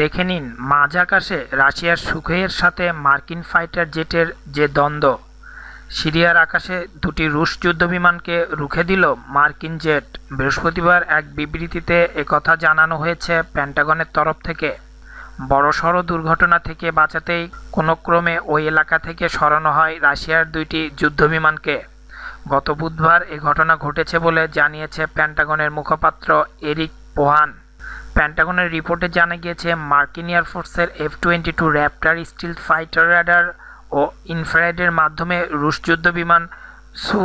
দেখে নিন মাঝ আকাশে রাশিয়ার সুখের সাথে মার্কিন ফাইটার জেটের যে দ্বন্দ্ব সিরিয়ার আকাশে দুটি রুশ যুদ্ধবিমানকে রুখে দিল মার্কিন জেট বৃহস্পতিবার এক বিবৃতিতে একথা জানানো হয়েছে প্যান্টাগনের তরফ থেকে বড়সড় দুর্ঘটনা থেকে বাঁচাতেই কোনো ক্রমে ওই এলাকা থেকে সরানো হয় রাশিয়ার দুইটি যুদ্ধবিমানকে গত বুধবার এ ঘটনা ঘটেছে বলে জানিয়েছে প্যান্টাগনের মুখপাত্র এরিক পোহান প্যান্টাগনের রিপোর্টে জানা গিয়েছে মার্কিন এয়ারফোর্সের F twenty two raptor stealth fighter radar ও ইনফ্রারেডের মাধ্যমে রুশ যুদ্ধ বিমান সু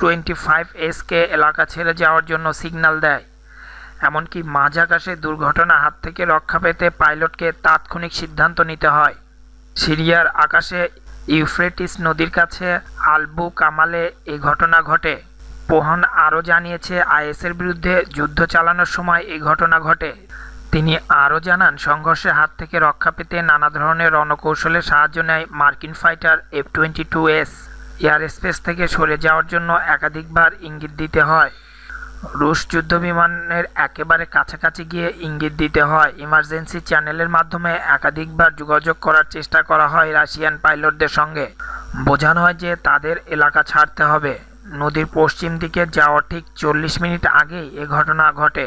টোয়েন্টি ফাইভ এসকে এলাকা ছেড়ে যাওয়ার জন্য সিগন্যাল দেয় এমনকি মাঝ আকাশে দুর্ঘটনা হাত থেকে রক্ষা পেতে পাইলটকে তাৎক্ষণিক সিদ্ধান্ত নিতে হয় সিরিয়ার আকাশে ইউফ্রেটিস নদীর কাছে আলবু কামালে এ ঘটনা ঘটে পোহান আরও জানিয়েছে আইএসের বিরুদ্ধে যুদ্ধ চালানোর সময় এই ঘটনা ঘটে তিনি আরও জানান সংঘর্ষের হাত থেকে রক্ষা পেতে নানা ধরনের রণকৌশলের সাহায্য নেয় মার্কিন ফাইটার এফ টোয়েন্টি টু এস এয়ার স্পেস থেকে সরে যাওয়ার জন্য একাধিকবার ইঙ্গিত দিতে হয় রুশ যুদ্ধ বিমানের একেবারে কাছাকাছি গিয়ে ইঙ্গিত দিতে হয় ইমার্জেন্সি চ্যানেলের মাধ্যমে একাধিকবার যোগাযোগ করার চেষ্টা করা হয় রাশিয়ান পাইলটদের সঙ্গে বোঝানো হয় যে তাদের এলাকা ছাড়তে হবে নদীর পশ্চিম দিকে যাওয়ার ঠিক চল্লিশ মিনিট আগেই এ ঘটনা ঘটে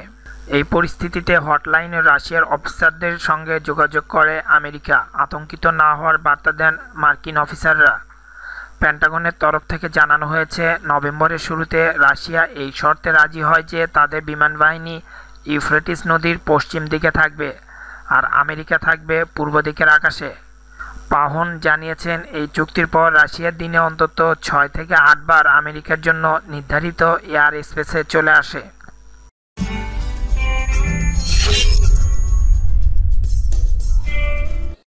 এই পরিস্থিতিতে হটলাইনে রাশিয়ার অফিসারদের সঙ্গে যোগাযোগ করে আমেরিকা আতঙ্কিত না হওয়ার বার্তা দেন মার্কিন অফিসাররা পেন্টাগনের তরফ থেকে জানানো হয়েছে নভেম্বরের শুরুতে রাশিয়া এই শর্তে রাজি হয় যে তাদের বিমান বাহিনী ইউফ্রেটিস নদীর পশ্চিম দিকে থাকবে আর আমেরিকা থাকবে পূর্ব দিকের আকাশে পাহন জানিয়েছেন এই চুক্তির পর রাশিয়া দিনে অন্তত ছয় থেকে আটবার আমেরিকার জন্য নির্ধারিত এয়ার স্পেসে চলে আসে